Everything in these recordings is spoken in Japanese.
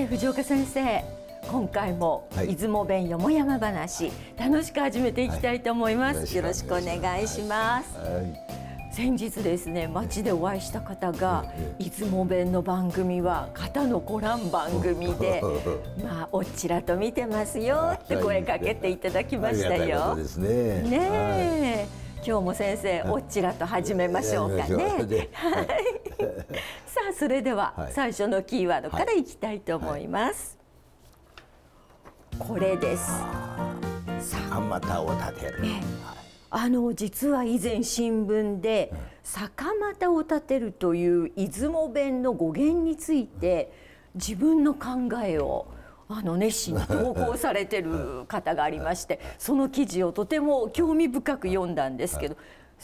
え藤岡先生今回も出雲弁よもやま話、はい、楽しく始めていきたいと思います、はい、よろしくお願いします、はい、先日ですね街でお会いした方が、出雲弁の番組は肩のこらん番組で まあおちらと見てますよって声かけていただきましたよねね今日も先生、おちらと始めましょうかね。はいそれでは最初のキーワードからいきたいと思います、これです三股を立てる、あの実は以前新聞で酒股を立てるという出雲弁の語源について自分の考えをあの熱心に投稿されてる方がありましてその記事をとても興味深く読んだんですけど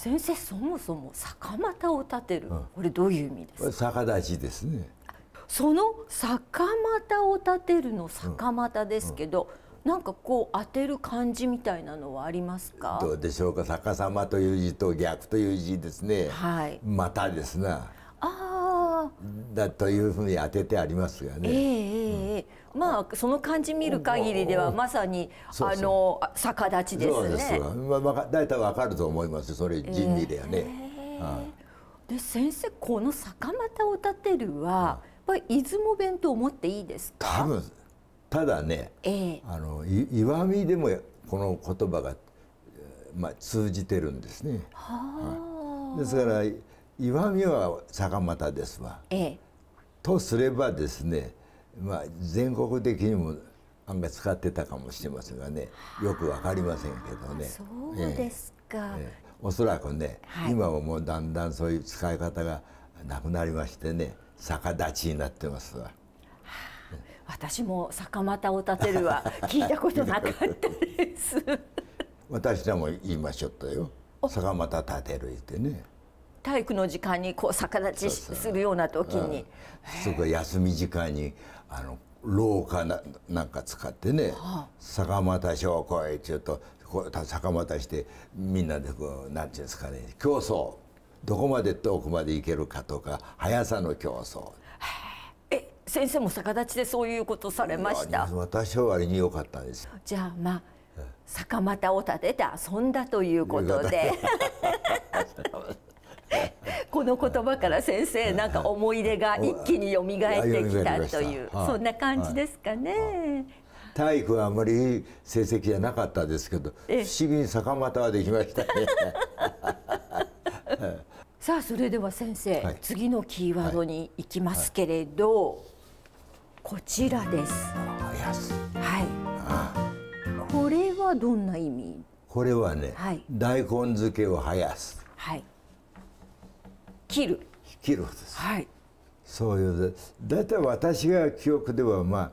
先生そもそも逆股を立てる、うん、これどういう意味です逆立ちですねその逆股を立てるの逆股ですけど、うん、なんかこう当てる感じみたいなのはありますかどうでしょうか逆さまという字と逆という字ですねはいまたですなああだというふうに当ててありますよね、えー、えーうんまあその感じ見る限りではまさにあの逆立ちですね。そうですまあ大体わかると思いますそれ人理だよね。はい、で先生この坂股を立てるは、やっぱ出雲弁と思っていいですか。多分ただね、えー、あの岩見でもこの言葉がまあ通じてるんですね。は、はい、ですから。岩見は坂又ですわ、ええとすればですねまあ、全国的にも案外使ってたかもしれませんがねよく分かりませんけどね。そうですか、ええ、おそらくね、はい、今はもうだんだんそういう使い方がなくなりましてね逆立ちになってますわ。私も逆股を立てるは 聞いたことなかったです 私らも言いましょったよ逆股立てる言ってね体育の時間にこう逆立ちするような時にそこ休み時間にあの廊下ななんか使ってね「坂又商ょっとこうと坂又してみんなでこう何て言うんですかね競争どこまで遠くまで行けるかとか速さの競争。え先生も逆立ちでそういうことされました私は割に良かったんですじゃあまあ坂又を立てて遊んだということで。この言葉から先生なんか思い出が一気によみがえってきたというそんな感じですかね。体育はあまり成績じゃなかったですけど不思坂本はできましたね。さあそれでは先生、はい、次のキーワードに行きますけれど、はいはい、こちらです。はい。これはどんな意味？これはね、大根漬けを生やす。はい。切る切るですはいそういう大体私が記憶ではまあ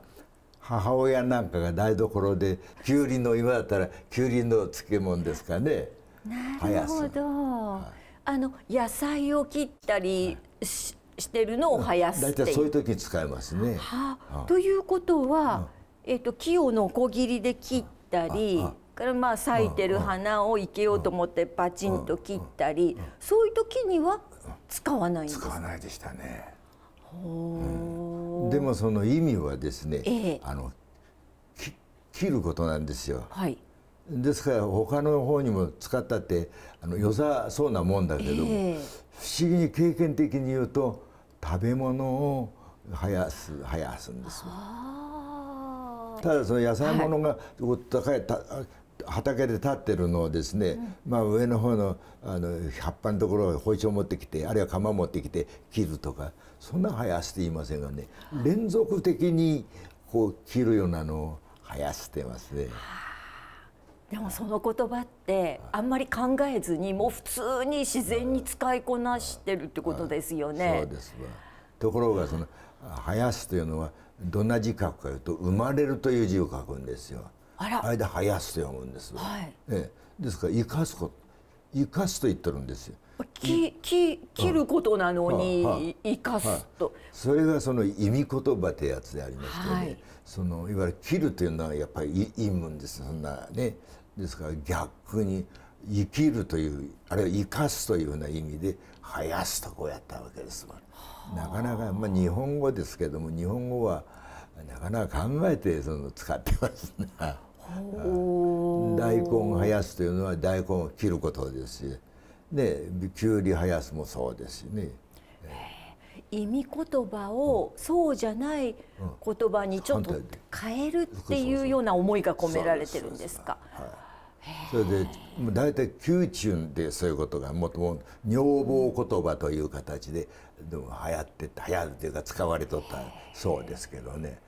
母親なんかが台所できゅうりの今だったらきゅうりの漬物ですかねなるほど、はい、あの野菜を切ったりしはい、してるのを生やすっいう大体そういう時使いますね、はあ、ということは、うん、えーと、と木をのこぎりで切ったりからまあ咲いてる花を生けようと思ってパチンと切ったり、そういう時には使わないんです使わないでしたね、うん、でもその意味はですね、ええ、あの切ることなんですよ、はい、ですから他の方にも使ったってあの良さそうなもんだけどえー、不思議に経験的に言うと食べ物を生やす生やすんですよただその野菜ものが、はい、高いた畑で立ってるのをですね、うん、まあ、上の方のあの葉っぱのところを包丁持ってきてあるいは釜持ってきて切るとかそんな生やしていませんがね、連続的にこう切るようなのを生やしてますね。でもその言葉ってあんまり考えずにもう普通に自然に使いこなしてるってことですよね。そうですわところがその「生やす」というのはどんな字書くかいうと「生まれる」という字を書くんですよ。間生すと読むんです、はい、ええ、ですから生かすこと生かすと言ってるんですよきき切ることなのに生かすと、それがその意味言葉ってやつでありましてね、はい、そのいわゆる切るというのはやっぱり陰文ですそんなねですから逆に生きるというあるいは生かすというような意味で生やすとこうやったわけですもん、なかなか、まあ、日本語ですけども日本語はなかなか考えてその使ってますね。大根を生やすというのは大根を切ることですしねきゅうり生やすもそうですしね。意味言葉をそうじゃない言葉にちょっと変えるっていうような思いが込められてるんですか。それで大体宮中でそういうことがもともと女房言葉という形ででも流行って流行るというか使われとったそうですけどね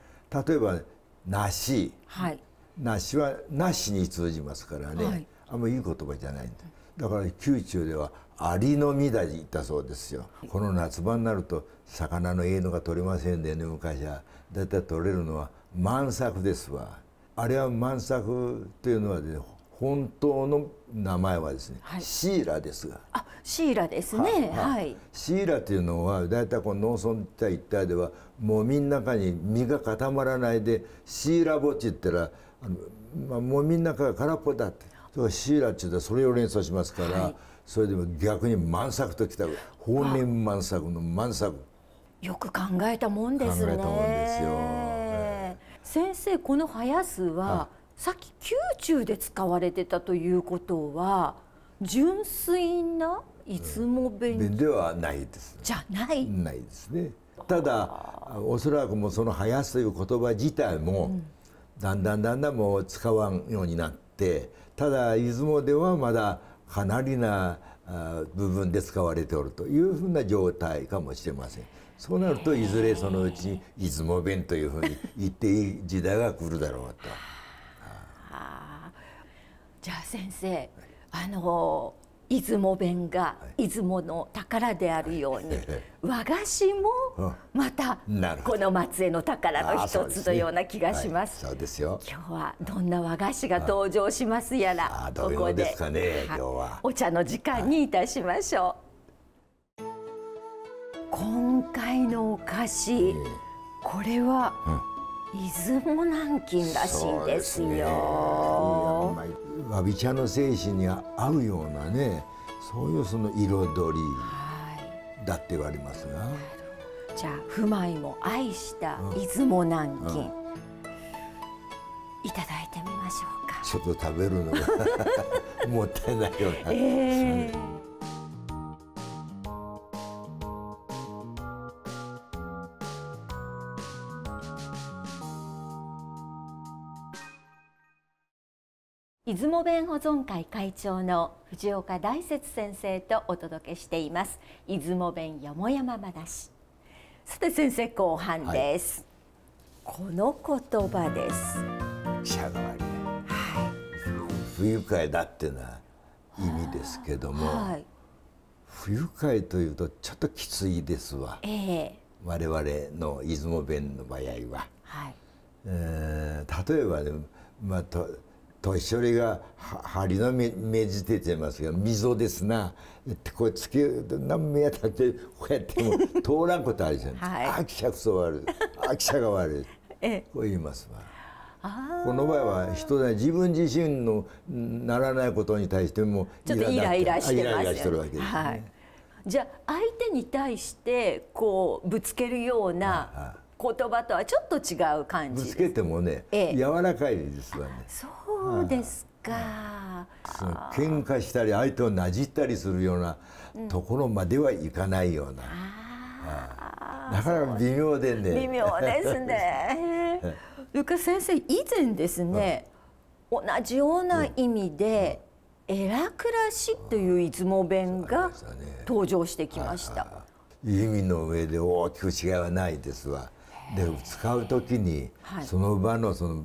例えば「梨」はいなしはなしに通じますからね、はい、あんまいい言葉じゃないんだだから宮中ではアリの実だったそうですよこの夏場になると魚のええのが取れませんでね昔はだいたい取れるのは満作ですわあれは満作というのは、ね、本当の名前はですね、はい、シーラですがあシーラですねは、はい、シーラというのは大体この農村地帯一帯ではもうみん中に身が固まらないでシーラ墓地って言ったらあの、まあ、もうみん中が空っぽだってそれシーラって言ったらそれを連想しますから、はい、それでも逆に満作ときた本人満作の満作よく考えたもんですね考えたもんですよ、先生この「はやすは」はさっき宮中で使われてたということは純粋な出雲弁ではないです、じゃないないですねただおそらくもその「生やす」という言葉自体も、だんだんだんだんもう使わんようになってただ出雲ではまだかなりな部分で使われておるというふうな状態かもしれません。そうなるといずれそのうち出雲弁というふうに言っていい時代が来るだろうと。じゃあ先生あの出雲弁が出雲の宝であるように、和菓子もまたこの松江の宝の一つのような気がします。そうですよ。今日はどんな和菓子が登場しますやら、ここでお茶の時間にいたしましょう。今回のお菓子、これは出雲南京らしいんですよ。わび茶の精神に合うようなねそういうその彩りだって言われますが、はい、じゃあ不米も愛した出雲南京、うんうん、いただいてみましょうかちょっと食べるのが もったいないような、えー出雲弁保存会会長の藤岡大雪先生とお届けしています出雲弁よもやま話さて先生後半です、はい、この言葉です社が悪い、はい、不愉快だっていうのは意味ですけども、はい、不愉快というとちょっときついですわ、えー、我々の出雲弁の場合は、はいえー、例えばねまあと年寄りが針の目じててますが溝ですなこれ突き何目当たってこうやっても 通らんことあるじゃないですか、者くそ悪い飽き者が悪い、えこう言いますわ。この場合は人だ自分自身のならないことに対してもちょっとイライラしてます、ねはい、じゃあ相手に対してこうぶつけるような言葉とはちょっと違う感じぶつけてもね、え、柔らかいですわね。そうそうですか。その喧嘩したり相手をなじったりするようなところまではいかないような。うん、なかなか微妙でね。微妙ですね。ゆ か先生以前ですね、うん、同じような意味で、えらくらし」ラシという出雲弁が登場してきました。ねはいは意味の上で大きく違いはないですわ。で使う時にその場のその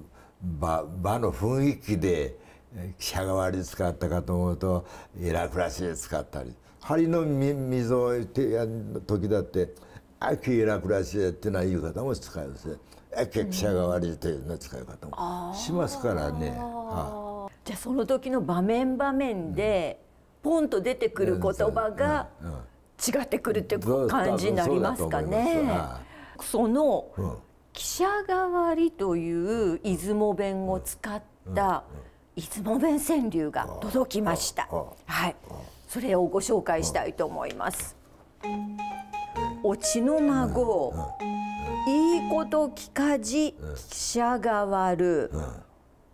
場場の雰囲気で記者代わり使ったかと思うとイラクらしい使ったり針の溝を時だって「きイラクらしい」っていうのは言う方も使います秋記者代わりというの使い方もしますからね。はあ、じゃあその時の場面場面で、ポンと出てくる言葉が違ってくるって感じになりますかね。その記者代わりという出雲弁を使った出雲弁川柳が届きました。はい、それをご紹介したいと思います。おちの孫、いいこと聞かじ、記者代わる。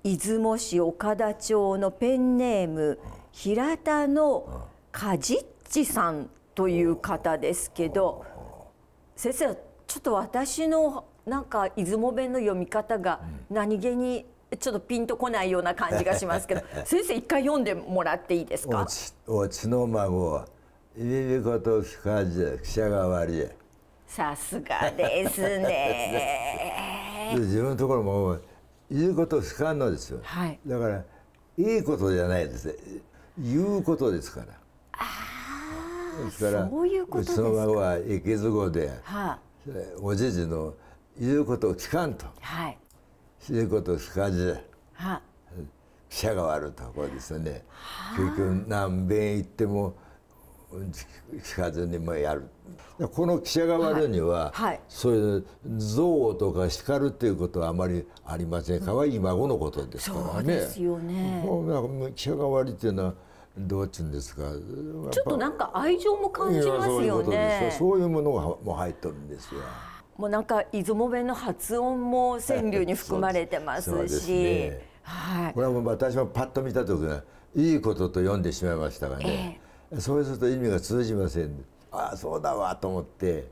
出雲市岡田町のペンネーム、平田のかじっちさんという方ですけど。先生、ちょっと私のなんか出雲弁の読み方が何気にちょっとピンとこないような感じがしますけど 先生一回読んでもらっていいですかおちおちの孫は入りこと聞かず記者が悪いさすがですね 自分のところも言うこと聞かんのですよ、はい、だからいいことじゃないですね言うことですからですからそういうことですかうちの孫は池ずごで、はあ、おじじの「言うことを聞かんと、はい、言うことを聞かず記者が悪いところですよね結局何遍言っても聞かずにもやるこの記者が悪いには、はいはい、そういう憎悪とか叱るっていうことはあまりありませんかわいい孫のことですからね。そうね記者が悪いっていうのはどうちんですか。ちょっとなんか愛情も感じますよね。そういうものがも入っとるんですよ。もうなんか出雲弁の発音も川柳に含まれてますし、ね、はい、これはもう私もパッと見た時いいことと読んでしまいましたがね、えー、そうすると意味が通じませんああそうだわと思って、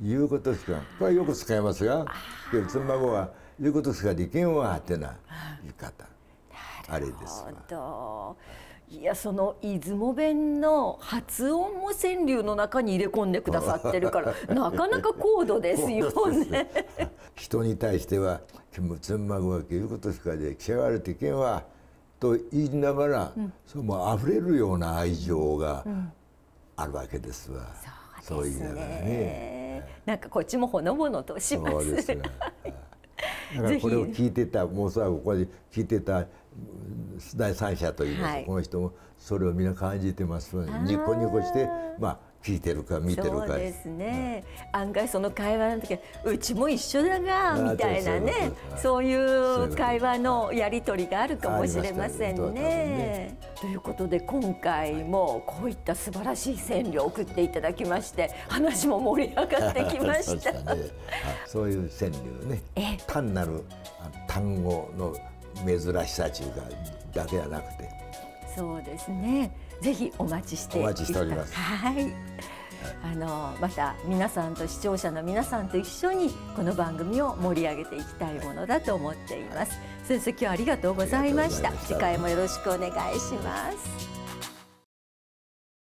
うん、言うことしかこれはよく使いますが妻孫は言うことしかできんわってな言い方あれですわ。いやその出雲弁の発音も川柳の中に入れ込んでくださってるから なかなか高度ですよね。人に対しては「キつんまマグは言うことしかできやがるてけんわ」と言いながら、うん、その溢れるような愛情があるわけですわ。そう、ね、言いながらね。なんかこっちもほのぼのとします。そうですね。だからこれを聞いてたもうさここで聞いてた。第三者というか、この人もそれを皆感じてますのでニコニコしてまあ聞いてるか見てるかですね、うん、案外その会話の時うちも一緒だがみたいなねそういう会話のやり取りがあるかもしれませんね。ねということで今回もこういった素晴らしい線量を送っていただきまして話も盛り上がってきました。そうね、そういう線量ね単なる単語の珍しさうがだけじゃなくてそうですねぜひお待ちしてお待ちしておりますはいあのまた皆さんと視聴者の皆さんと一緒にこの番組を盛り上げていきたいものだと思っています、先生今日はありがとうございました次回もよろしくお願いします